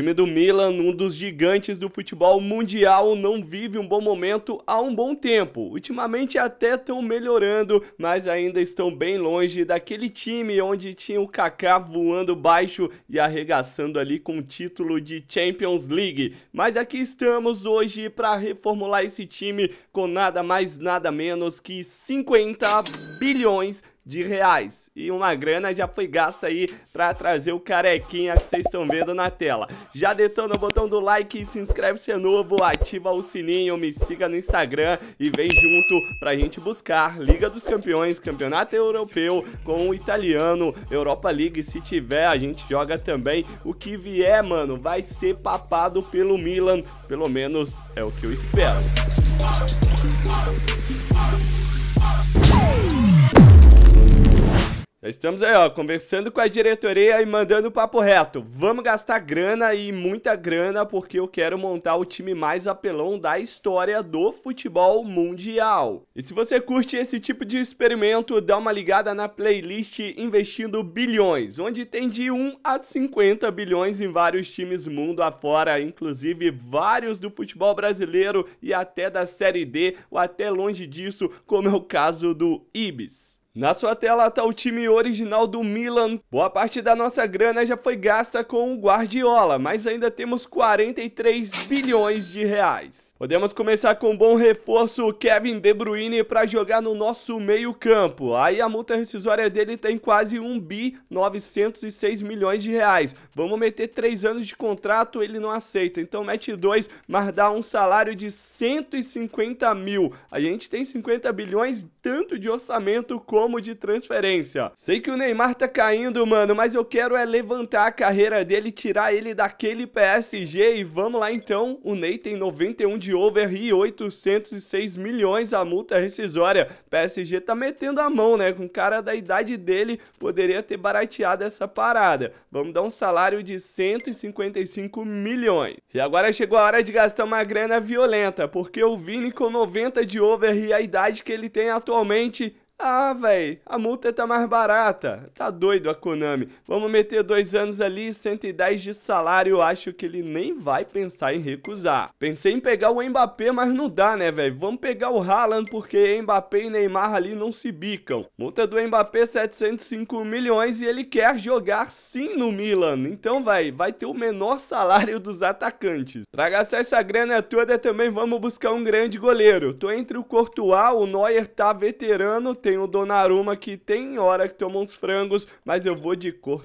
time do Milan, um dos gigantes do futebol mundial, não vive um bom momento há um bom tempo. Ultimamente até estão melhorando, mas ainda estão bem longe daquele time onde tinha o Kaká voando baixo e arregaçando ali com o título de Champions League. Mas aqui estamos hoje para reformular esse time com nada mais nada menos que 50 bilhões de reais. E uma grana já foi gasta aí para trazer o carequinha que vocês estão vendo na tela. Já detona o botão do like, se inscreve se é novo, ativa o sininho, me siga no Instagram e vem junto pra gente buscar Liga dos Campeões, Campeonato Europeu com o italiano, Europa League, se tiver, a gente joga também. O que vier, mano, vai ser papado pelo Milan, pelo menos é o que eu espero. estamos aí, ó, conversando com a diretoria e mandando o papo reto. Vamos gastar grana e muita grana porque eu quero montar o time mais apelão da história do futebol mundial. E se você curte esse tipo de experimento, dá uma ligada na playlist Investindo Bilhões, onde tem de 1 a 50 bilhões em vários times mundo afora, inclusive vários do futebol brasileiro e até da Série D, ou até longe disso, como é o caso do Ibis. Na sua tela está o time original do Milan. Boa parte da nossa grana já foi gasta com o Guardiola, mas ainda temos 43 bilhões de reais. Podemos começar com um bom reforço o Kevin De Bruyne para jogar no nosso meio campo. Aí a multa rescisória dele tem tá quase 1 bi 906 milhões de reais. Vamos meter 3 anos de contrato, ele não aceita. Então mete 2, mas dá um salário de 150 mil. A gente tem 50 bilhões tanto de orçamento como como de transferência. Sei que o Neymar tá caindo, mano, mas eu quero é levantar a carreira dele, tirar ele daquele PSG e vamos lá então. O Ney tem 91 de over e 806 milhões a multa é rescisória. PSG tá metendo a mão, né? Com cara da idade dele, poderia ter barateado essa parada. Vamos dar um salário de 155 milhões. E agora chegou a hora de gastar uma grana violenta, porque o Vini com 90 de over e a idade que ele tem atualmente ah, velho, a multa tá mais barata. Tá doido a Konami. Vamos meter dois anos ali, 110 de salário. acho que ele nem vai pensar em recusar. Pensei em pegar o Mbappé, mas não dá, né, velho? Vamos pegar o Haaland, porque Mbappé e Neymar ali não se bicam. Multa do Mbappé, 705 milhões e ele quer jogar sim no Milan. Então, velho, vai ter o menor salário dos atacantes. Pra gastar essa grana toda, também vamos buscar um grande goleiro. Tô entre o Courtois, o Neuer tá veterano, tem tem o Donnarumma que tem hora que toma uns frangos, mas eu vou de Courtois.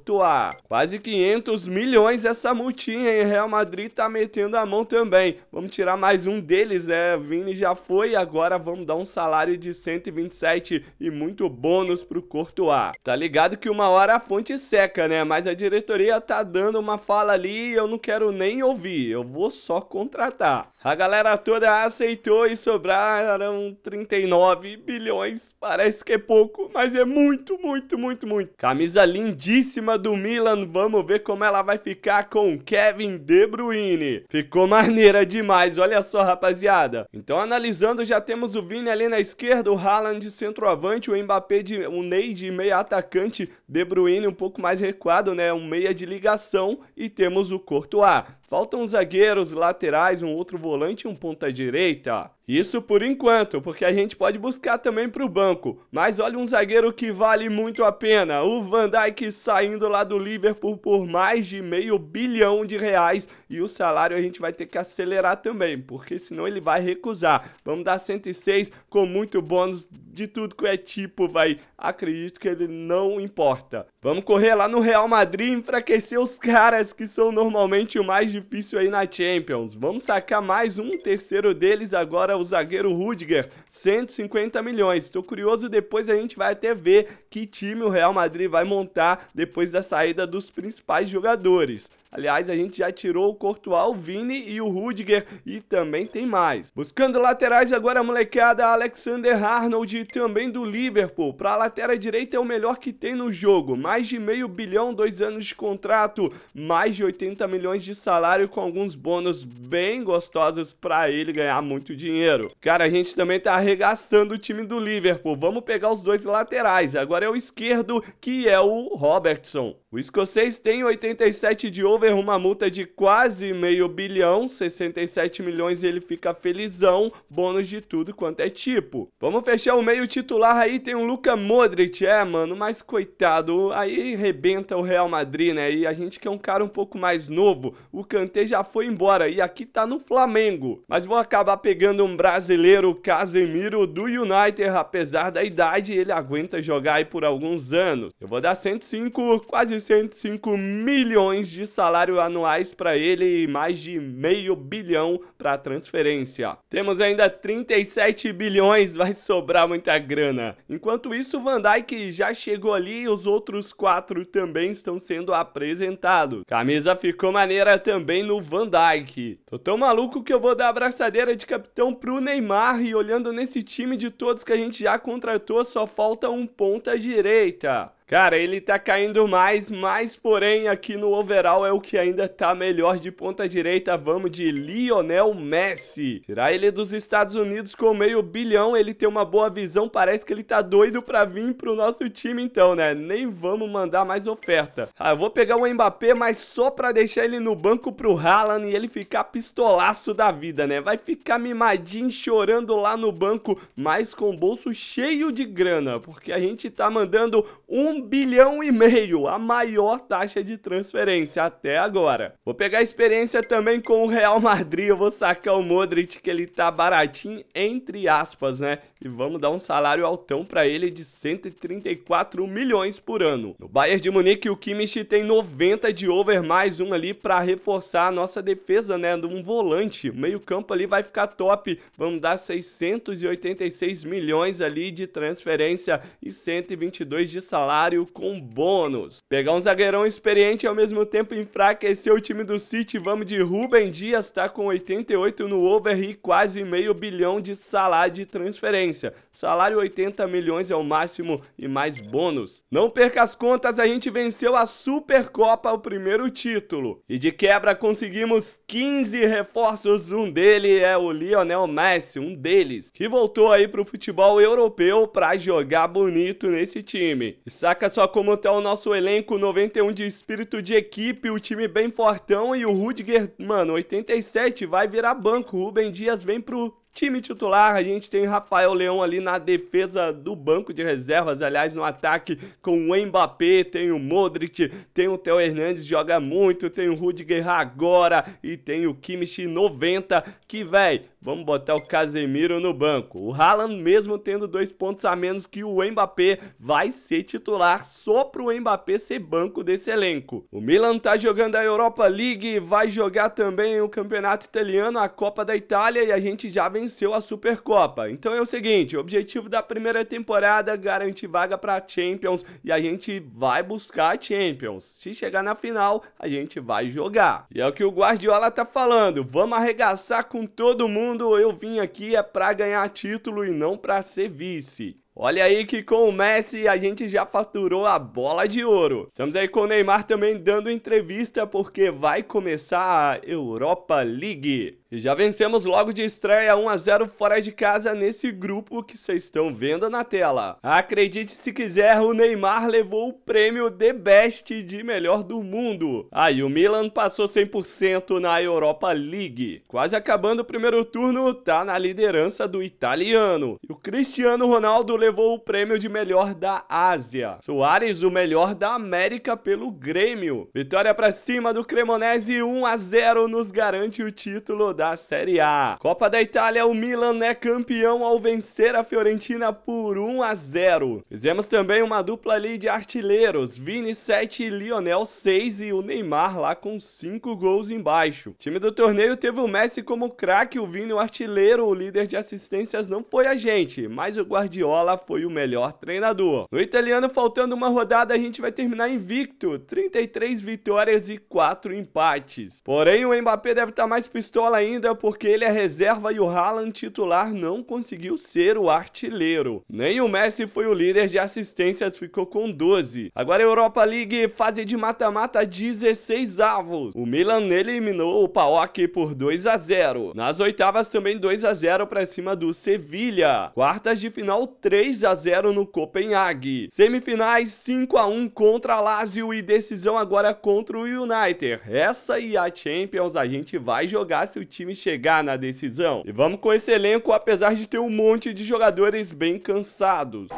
Quase 500 milhões essa multinha, hein? Real Madrid tá metendo a mão também. Vamos tirar mais um deles, né? Vini já foi, agora vamos dar um salário de 127 e muito bônus pro Courtois. Tá ligado que uma hora a fonte seca, né? Mas a diretoria tá dando uma fala ali e eu não quero nem ouvir. Eu vou só contratar. A galera toda aceitou e sobraram 39 bilhões, parece Parece que é pouco, mas é muito, muito, muito, muito. Camisa lindíssima do Milan. Vamos ver como ela vai ficar com Kevin De Bruyne. Ficou maneira demais, olha só, rapaziada. Então, analisando, já temos o Vini ali na esquerda, o Haaland de centroavante, o Mbappé de o Ney de meia atacante, De Bruyne um pouco mais recuado, né? Um meia de ligação e temos o Courtois. Faltam zagueiros, laterais, um outro volante e um ponta direita. Isso por enquanto, porque a gente pode buscar também para o banco. Mas olha um zagueiro que vale muito a pena. O Van Dijk saindo lá do Liverpool por mais de meio bilhão de reais. E o salário a gente vai ter que acelerar também, porque senão ele vai recusar. Vamos dar 106 com muito bônus de tudo que é tipo, vai. Acredito que ele não importa. Vamos correr lá no Real Madrid e enfraquecer os caras que são normalmente o mais difícil aí na Champions. Vamos sacar mais um terceiro deles agora, o zagueiro Rudiger, 150 milhões. Tô curioso, depois a gente vai até ver que time o Real Madrid vai montar depois da saída dos principais jogadores. Aliás, a gente já tirou o Courtois, o Vini e o Rudiger e também tem mais. Buscando laterais agora, molecada, Alexander Arnold também do Liverpool. Para a lateral direita é o melhor que tem no jogo. Mais de meio bilhão, dois anos de contrato, mais de 80 milhões de salário com alguns bônus bem gostosos para ele ganhar muito dinheiro. Cara, a gente também tá arregaçando o time do Liverpool. Vamos pegar os dois laterais. Agora é o esquerdo, que é o Robertson. O escocês tem 87 de over, uma multa de quase meio bilhão, 67 milhões ele fica felizão, bônus de tudo quanto é tipo. Vamos fechar o meio meio titular aí tem o Luca Modric, é, mano, mas coitado, aí rebenta o Real Madrid, né? E a gente quer um cara um pouco mais novo. O Kanté já foi embora e aqui tá no Flamengo. Mas vou acabar pegando um brasileiro, Casemiro do United, apesar da idade, ele aguenta jogar aí por alguns anos. Eu vou dar 105, quase 105 milhões de salário anuais para ele e mais de meio bilhão para transferência. Temos ainda 37 bilhões, vai sobrar muito muita grana. Enquanto isso, Van Dyke já chegou ali e os outros quatro também estão sendo apresentados. Camisa ficou maneira também no Van Dyke. Tô tão maluco que eu vou dar abraçadeira de capitão pro Neymar e olhando nesse time de todos que a gente já contratou, só falta um ponta direita. Cara, ele tá caindo mais, mas porém aqui no overall é o que ainda tá melhor de ponta direita. Vamos de Lionel Messi. Tirar ele dos Estados Unidos com meio bilhão, ele tem uma boa visão, parece que ele tá doido pra vir pro nosso time então, né? Nem vamos mandar mais oferta. Ah, eu vou pegar o Mbappé, mas só pra deixar ele no banco pro Haaland e ele ficar pistolaço da vida, né? Vai ficar mimadinho, chorando lá no banco, mas com o bolso cheio de grana, porque a gente tá mandando um bilhão e meio, a maior taxa de transferência até agora. Vou pegar experiência também com o Real Madrid, eu vou sacar o Modric, que ele tá baratinho, entre aspas, né? E vamos dar um salário altão para ele de 134 milhões por ano. No Bayern de Munique, o Kimmich tem 90 de over, mais um ali para reforçar a nossa defesa, né? Um volante, meio campo ali vai ficar top, vamos dar 686 milhões ali de transferência e 122 de salário salário com bônus. Pegar um zagueirão experiente e ao mesmo tempo enfraquecer o time do City. Vamos de Rubem Dias, tá com 88 no over e quase meio bilhão de salário de transferência. Salário 80 milhões é o máximo e mais bônus. Não perca as contas, a gente venceu a Supercopa, o primeiro título. E de quebra conseguimos 15 reforços, um dele é o Lionel Messi, um deles, que voltou aí pro futebol europeu pra jogar bonito nesse time. E só como tá o nosso elenco, 91 de espírito de equipe, o time bem fortão e o Rudiger, mano, 87, vai virar banco. Rubem Dias vem pro time titular, a gente tem Rafael Leão ali na defesa do banco de reservas, aliás, no ataque com o Mbappé, tem o Modric, tem o Theo Hernandes, joga muito, tem o Rudiger agora e tem o Kimmich 90, que, véi. Vamos botar o Casemiro no banco. O Haaland, mesmo tendo dois pontos a menos que o Mbappé, vai ser titular só para o Mbappé ser banco desse elenco. O Milan tá jogando a Europa League, vai jogar também o Campeonato Italiano, a Copa da Itália e a gente já venceu a Supercopa. Então é o seguinte, o objetivo da primeira temporada garante vaga para Champions e a gente vai buscar a Champions. Se chegar na final, a gente vai jogar. E é o que o Guardiola tá falando, vamos arregaçar com todo mundo mundo, eu vim aqui é para ganhar título e não para ser vice. Olha aí que com o Messi a gente já faturou a bola de ouro. Estamos aí com o Neymar também dando entrevista porque vai começar a Europa League. E já vencemos logo de estreia 1 a 0 fora de casa nesse grupo que vocês estão vendo na tela. Acredite se quiser, o Neymar levou o prêmio The Best de melhor do mundo. Aí ah, o Milan passou 100% na Europa League. Quase acabando o primeiro turno, tá na liderança do italiano. E o Cristiano Ronaldo levou o prêmio de melhor da Ásia. Soares, o melhor da América pelo Grêmio. Vitória para cima do Cremonese 1 a 0 nos garante o título da Série A. Copa da Itália, o Milan é campeão ao vencer a Fiorentina por 1 a 0. Fizemos também uma dupla ali de artilheiros, Vini 7 Lionel 6 e o Neymar lá com 5 gols embaixo. O time do torneio teve o Messi como craque, o Vini o artilheiro, o líder de assistências não foi a gente, mas o Guardiola foi o melhor treinador. No italiano, faltando uma rodada, a gente vai terminar invicto, 33 vitórias e 4 empates. Porém, o Mbappé deve estar tá mais pistola ainda porque ele é reserva e o Haaland titular não conseguiu ser o artilheiro. Nem o Messi foi o líder de assistências, ficou com 12. Agora a Europa League, fase de mata-mata 16 avos. O Milan eliminou o Paok por 2 a 0. Nas oitavas também 2 a 0 para cima do Sevilha. Quartas de final 3 3 a 0 no Copenhague. Semifinais 5 a 1 contra a Lazio e decisão agora contra o United. Essa e a Champions a gente vai jogar se o time chegar na decisão. E vamos com esse elenco, apesar de ter um monte de jogadores bem cansados.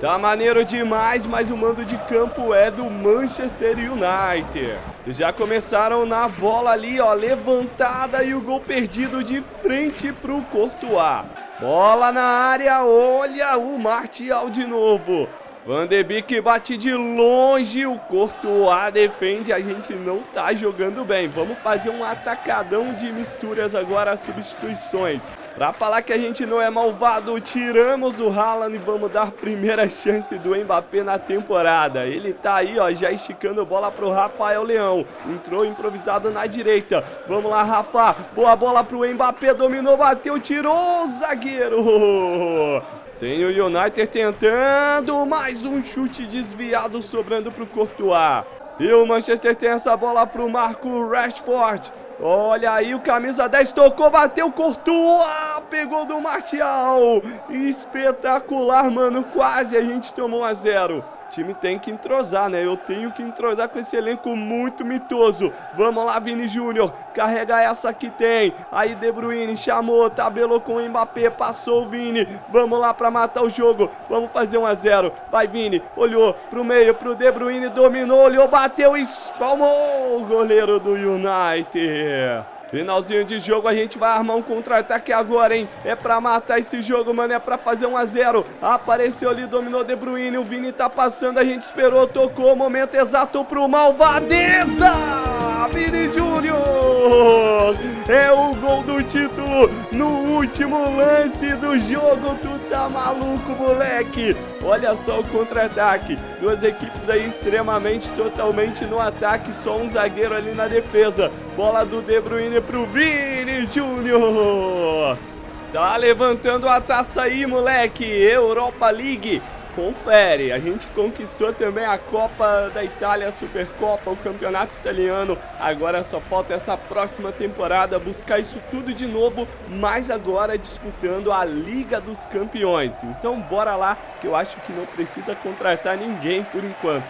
Tá maneiro demais, mas o mando de campo é do Manchester United. Já começaram na bola ali, ó, levantada e o gol perdido de frente pro Courtois. Bola na área, olha o Martial de novo. Van de Beek bate de longe, o Courtois defende, a gente não tá jogando bem. Vamos fazer um atacadão de misturas agora, substituições. Pra falar que a gente não é malvado, tiramos o Haaland e vamos dar primeira chance do Mbappé na temporada. Ele tá aí, ó, já esticando a bola pro Rafael Leão. Entrou improvisado na direita. Vamos lá, Rafa. Boa bola pro Mbappé, dominou, bateu, tirou o zagueiro. Tem o United tentando, mais um chute desviado sobrando pro Courtois. E o Manchester tem essa bola pro Marco Rashford. Olha aí, o camisa 10 tocou, bateu, cortou, ah, pegou do Martial. Espetacular, mano, quase a gente tomou a zero time tem que entrosar, né? Eu tenho que entrosar com esse elenco muito mitoso. Vamos lá, Vini Júnior. Carrega essa que tem. Aí De Bruyne chamou, tabelou com o Mbappé, passou o Vini. Vamos lá para matar o jogo. Vamos fazer 1 a 0. Vai Vini, olhou pro meio, pro De Bruyne, dominou, olhou, bateu e espalmou o goleiro do United. Finalzinho de jogo, a gente vai armar um contra-ataque agora, hein? É pra matar esse jogo, mano, é pra fazer 1 a 0 Apareceu ali, dominou De Bruyne, o Vini tá passando, a gente esperou, tocou, momento exato pro Malvadeza! Vini Júnior! É o gol do título no último lance do jogo. Tu tá maluco, moleque! Olha só o contra-ataque. Duas equipes aí extremamente, totalmente no ataque. Só um zagueiro ali na defesa. Bola do De Bruyne pro Vini Júnior! Tá levantando a taça aí, moleque! Europa League confere. A gente conquistou também a Copa da Itália, a Supercopa, o Campeonato Italiano. Agora só falta essa próxima temporada buscar isso tudo de novo, mas agora disputando a Liga dos Campeões. Então bora lá, que eu acho que não precisa contratar ninguém por enquanto.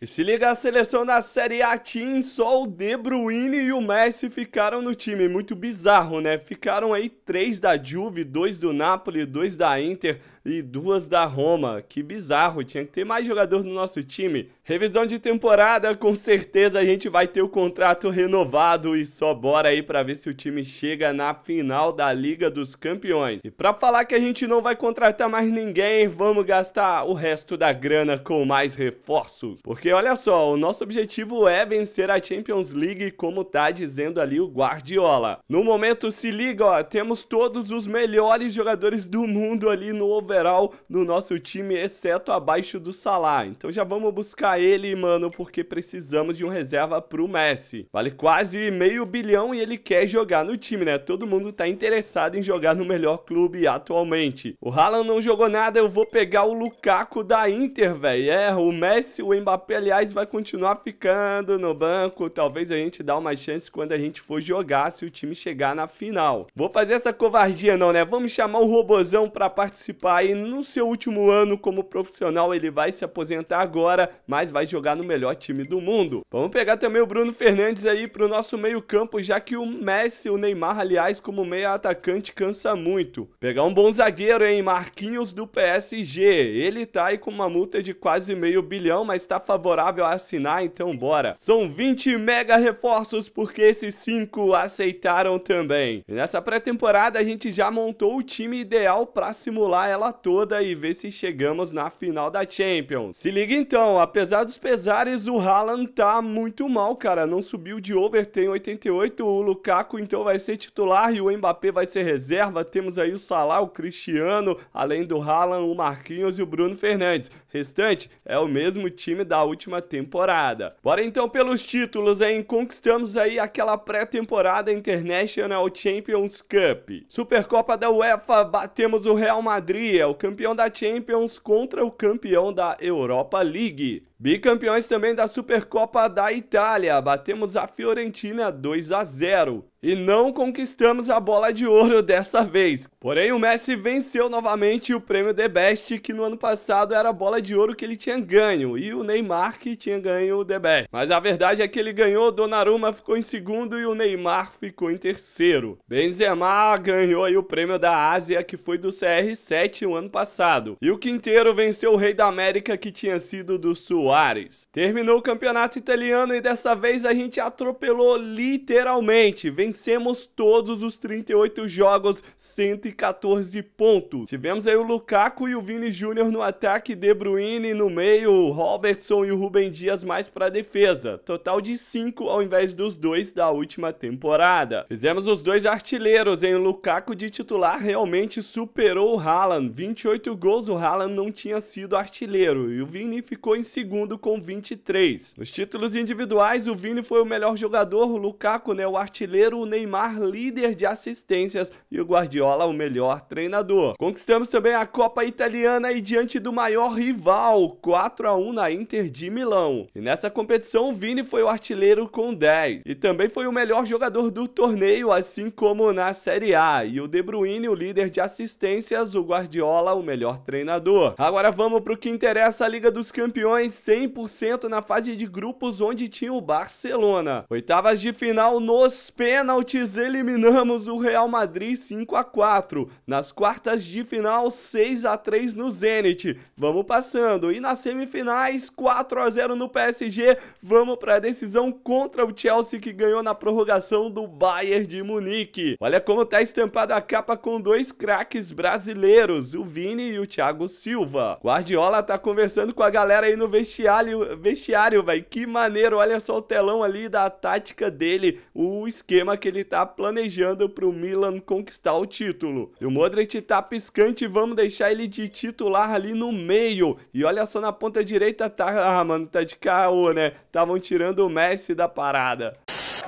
E se liga a seleção da Série A Team, só o De Bruyne e o Messi ficaram no time, muito bizarro né, ficaram aí três da Juve, dois do Napoli, dois da Inter, e duas da Roma. Que bizarro, tinha que ter mais jogador no nosso time. Revisão de temporada, com certeza a gente vai ter o contrato renovado e só bora aí para ver se o time chega na final da Liga dos Campeões. E para falar que a gente não vai contratar mais ninguém, vamos gastar o resto da grana com mais reforços. Porque olha só, o nosso objetivo é vencer a Champions League, como tá dizendo ali o Guardiola. No momento, se liga, ó, temos todos os melhores jogadores do mundo ali no overall no nosso time, exceto abaixo do Salah. Então já vamos buscar ele, mano, porque precisamos de um reserva pro Messi. Vale quase meio bilhão e ele quer jogar no time, né? Todo mundo tá interessado em jogar no melhor clube atualmente. O Haaland não jogou nada, eu vou pegar o Lukaku da Inter, velho. É, o Messi, o Mbappé, aliás, vai continuar ficando no banco. Talvez a gente dá uma chance quando a gente for jogar, se o time chegar na final. Vou fazer essa covardia não, né? Vamos chamar o Robozão pra participar aí no seu último ano como profissional, ele vai se aposentar agora, mas vai jogar no melhor time do mundo. Vamos pegar também o Bruno Fernandes aí pro nosso meio-campo, já que o Messi, o Neymar, aliás, como meia atacante, cansa muito. Pegar um bom zagueiro, hein? Marquinhos do PSG. Ele tá aí com uma multa de quase meio bilhão, mas tá favorável a assinar, então bora. São 20 mega reforços, porque esses cinco aceitaram também. E nessa pré-temporada, a gente já montou o time ideal para simular ela toda e ver se chegamos na final da Champions. Se liga então, apesar dos pesares, o Haaland tá muito mal, cara. Não subiu de over, tem 88. O Lukaku então vai ser titular e o Mbappé vai ser reserva. Temos aí o Salah, o Cristiano, além do Haaland, o Marquinhos e o Bruno Fernandes. Restante é o mesmo time da última temporada. Bora então pelos títulos, hein? Conquistamos aí aquela pré-temporada International Champions Cup. Supercopa da UEFA, batemos o Real Madrid, é o campeão da Champions contra o campeão da Europa League. Bicampeões também da Supercopa da Itália, batemos a Fiorentina 2 a 0 e não conquistamos a bola de ouro dessa vez. Porém, o Messi venceu novamente o prêmio The Best, que no ano passado era a bola de ouro que ele tinha ganho, e o Neymar que tinha ganho o The Best. Mas a verdade é que ele ganhou, Donnarumma ficou em segundo e o Neymar ficou em terceiro. Benzema ganhou aí o prêmio da Ásia, que foi do CR7 o ano passado. E o Quinteiro venceu o Rei da América, que tinha sido do Sul Soares. Terminou o campeonato italiano e dessa vez a gente atropelou literalmente. Vencemos todos os 38 jogos, 114 pontos. Tivemos aí o Lukaku e o Vini Júnior no ataque, De Bruyne no meio, o Robertson e o Rubem Dias mais para defesa. Total de 5 ao invés dos dois da última temporada. Fizemos os dois artilheiros, em Lukaku de titular realmente superou o Haaland. 28 gols, o Haaland não tinha sido artilheiro e o Vini ficou em segundo segundo com 23. Nos títulos individuais, o Vini foi o melhor jogador, o Lukaku, né, o artilheiro, o Neymar, líder de assistências e o Guardiola, o melhor treinador. Conquistamos também a Copa Italiana e diante do maior rival, 4 a 1 na Inter de Milão. E nessa competição, o Vini foi o artilheiro com 10 e também foi o melhor jogador do torneio, assim como na Série A. E o De Bruyne, o líder de assistências, o Guardiola, o melhor treinador. Agora vamos para o que interessa a Liga dos Campeões, 100% na fase de grupos onde tinha o Barcelona. Oitavas de final nos pênaltis eliminamos o Real Madrid 5 a 4. Nas quartas de final 6 a 3 no Zenit. Vamos passando. E nas semifinais 4 a 0 no PSG. Vamos para a decisão contra o Chelsea que ganhou na prorrogação do Bayern de Munique. Olha como tá estampada a capa com dois craques brasileiros, o Vini e o Thiago Silva. Guardiola tá conversando com a galera aí no vestiário vestiário, vestiário, velho. Que maneiro, olha só o telão ali da tática dele, o esquema que ele tá planejando pro Milan conquistar o título. E o Modric tá piscante, vamos deixar ele de titular ali no meio. E olha só na ponta direita, tá, ah, mano, tá de caô, né? Estavam tirando o Messi da parada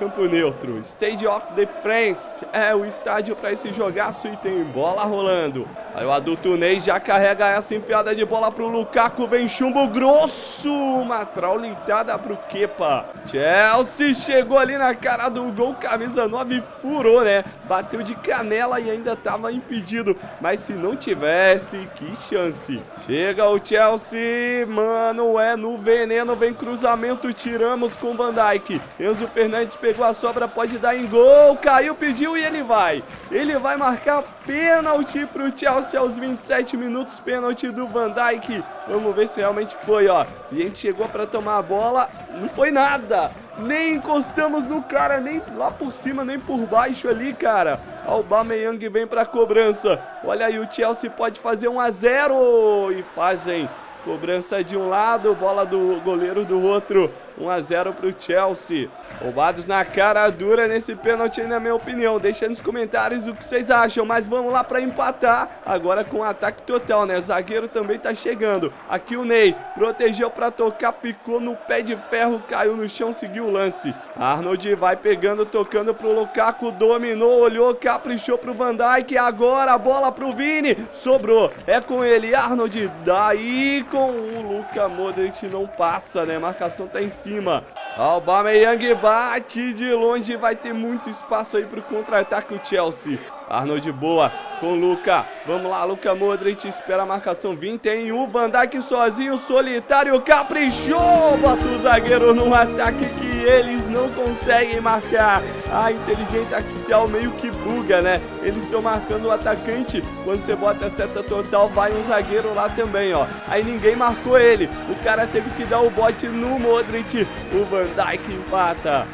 campo neutro. Stage of the France é o estádio para esse jogaço e tem bola rolando. Aí o adulto Ney já carrega essa enfiada de bola pro Lukaku, vem chumbo grosso, uma traulitada pro Kepa. Chelsea chegou ali na cara do gol, camisa 9 furou, né? Bateu de canela e ainda tava impedido, mas se não tivesse, que chance. Chega o Chelsea, mano, é no veneno, vem cruzamento, tiramos com Van Dijk. Enzo Fernandes pegou pegou a sobra, pode dar em gol. Caiu, pediu e ele vai. Ele vai marcar pênalti pro Chelsea aos 27 minutos. Pênalti do Van Dijk. Vamos ver se realmente foi, ó. A gente chegou para tomar a bola. Não foi nada. Nem encostamos no cara, nem lá por cima, nem por baixo ali, cara. Aubameyang vem pra cobrança. Olha aí, o Chelsea pode fazer 1 a 0 E fazem. Cobrança de um lado, bola do goleiro do outro. 1 a 0 para o Chelsea. Roubados na cara dura nesse pênalti, na minha opinião. Deixa nos comentários o que vocês acham, mas vamos lá para empatar. Agora com ataque total, né? O zagueiro também tá chegando. Aqui o Ney protegeu para tocar, ficou no pé de ferro, caiu no chão, seguiu o lance. Arnold vai pegando, tocando pro Lukaku, dominou, olhou, caprichou pro Van Dijk. Agora a bola pro Vini, sobrou. É com ele, Arnold. Daí com o Luka Modric não passa, né? Marcação tá em cima. Aubameyang bate de longe, vai ter muito espaço aí para o contra-ataque o Chelsea. Arnold boa com Luca. Vamos lá, Luca Modric espera a marcação 20 Tem o Van Dijk sozinho, solitário, caprichou. Bota o zagueiro num ataque que eles não conseguem marcar. A inteligência artificial meio que buga, né? Eles estão marcando o atacante. Quando você bota a seta total, vai um zagueiro lá também, ó. Aí ninguém marcou ele. O cara teve que dar o bote no Modric. O Van Dijk empata.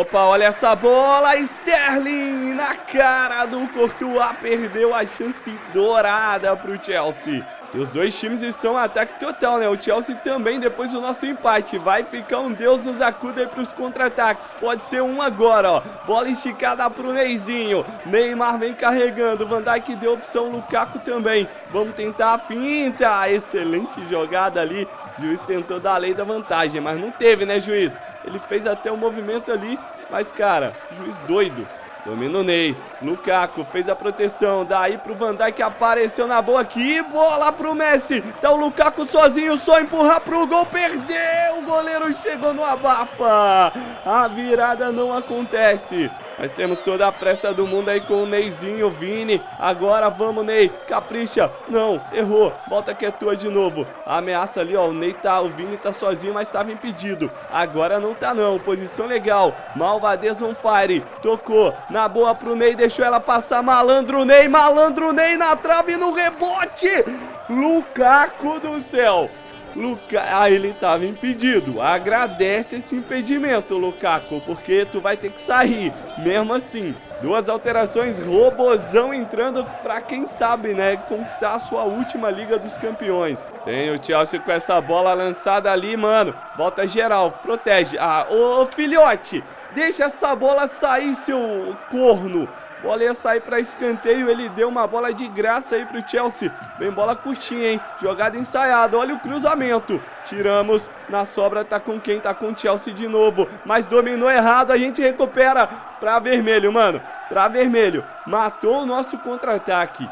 Opa, olha essa bola, Sterling na cara do Courtois, perdeu a chance dourada para o Chelsea. E os dois times estão em ataque total, né? O Chelsea também, depois do nosso empate, vai ficar um Deus nos acuda aí pros contra-ataques. Pode ser um agora, ó. Bola esticada pro Neizinho. Neymar vem carregando. Van Dijk deu opção, Lukaku também. Vamos tentar a finta. Excelente jogada ali. juiz tentou dar a lei da vantagem, mas não teve, né, juiz? Ele fez até um movimento ali, mas cara, juiz doido. Domina o Ney. Lukaku fez a proteção. Daí pro Van Dijk apareceu na boa aqui. Bola pro Messi. Tá o então, Lukaku sozinho, só empurrar pro gol. Perdeu. O goleiro chegou no abafa. A virada não acontece. Mas temos toda a pressa do mundo aí com o Neizinho, Vini. Agora vamos, Ney. Capricha. Não, errou. Volta que é tua de novo. A ameaça ali, ó. O Ney tá, o Vini tá sozinho, mas tava impedido. Agora não tá não. Posição legal. Malvadez on fire. Tocou. Na boa pro Ney, deixou ela passar. Malandro Ney, malandro Ney na trave no rebote. Lukaku do céu. Luca, Ah, ele estava impedido. Agradece esse impedimento, Lukaku, porque tu vai ter que sair, mesmo assim. Duas alterações, Robozão entrando para quem sabe, né, conquistar a sua última Liga dos Campeões. Tem o Chelsea com essa bola lançada ali, mano. Volta geral, protege. Ah, ô, ô filhote, deixa essa bola sair, seu corno. Bola ia sair para escanteio, ele deu uma bola de graça aí pro Chelsea. Bem bola curtinha, hein? Jogada ensaiada, olha o cruzamento. Tiramos, na sobra tá com quem? Tá com o Chelsea de novo, mas dominou errado, a gente recupera pra vermelho, mano. Pra vermelho. Matou o nosso contra-ataque.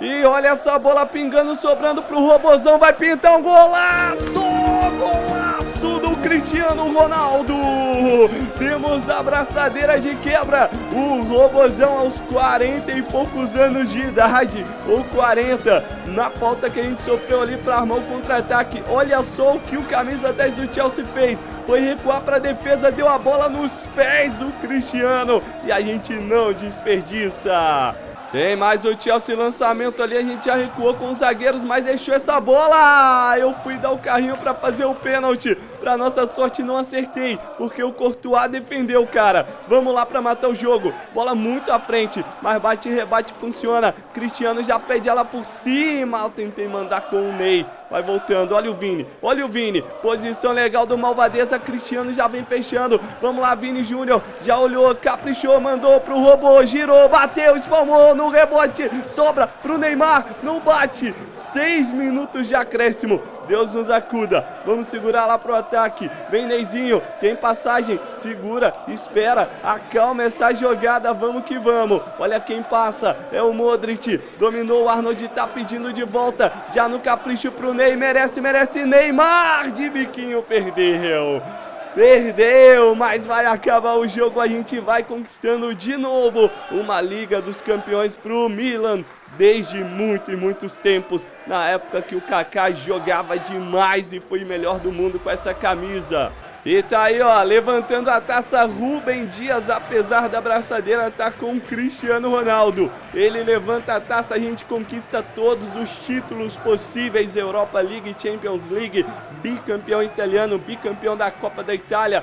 E olha essa bola pingando, sobrando pro Robozão, vai pintar um golaço! Golaço do Cristiano Ronaldo! Temos a abraçadeira de quebra. O Robozão aos 40 e poucos anos de idade, ou 40, na falta que a gente sofreu ali para armar o contra-ataque. Olha só o que o camisa 10 do Chelsea fez. Foi recuar para a defesa, deu a bola nos pés do Cristiano e a gente não desperdiça. Tem mais o Chelsea lançamento ali, a gente já recuou com os zagueiros, mas deixou essa bola. Eu fui dar o carrinho para fazer o pênalti. Pra nossa sorte não acertei, porque o Courtois defendeu, cara. Vamos lá pra matar o jogo. Bola muito à frente, mas bate e rebate funciona. Cristiano já pede ela por cima. Eu tentei mandar com o Ney. Vai voltando, olha o Vini, olha o Vini. Posição legal do Malvadeza, Cristiano já vem fechando. Vamos lá, Vini Júnior. Já olhou, caprichou, mandou pro robô, girou, bateu, espalmou no rebote. Sobra pro Neymar, não bate. Seis minutos de acréscimo. Deus nos acuda. Vamos segurar lá pro ataque. Vem Neizinho, tem passagem, segura, espera, acalma essa jogada, vamos que vamos. Olha quem passa, é o Modric. Dominou o Arnold, tá pedindo de volta. Já no capricho pro Ney, merece, merece Neymar de biquinho perdeu. Perdeu, mas vai acabar o jogo. A gente vai conquistando de novo uma Liga dos Campeões para o Milan desde muito e muitos tempos, na época que o Kaká jogava demais e foi melhor do mundo com essa camisa. E tá aí, ó, levantando a taça Rubem Dias, apesar da braçadeira tá com Cristiano Ronaldo. Ele levanta a taça, a gente conquista todos os títulos possíveis, Europa League, Champions League, bicampeão italiano, bicampeão da Copa da Itália,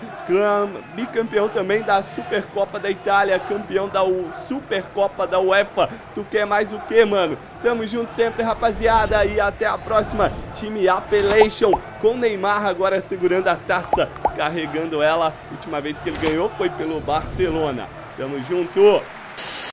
bicampeão também da Supercopa da Itália, campeão da U Supercopa da UEFA. Tu quer mais o que, mano? Tamo junto sempre, rapaziada, e até a próxima. Time Appellation com Neymar agora segurando a taça, carregando ela. Última vez que ele ganhou foi pelo Barcelona. Tamo junto!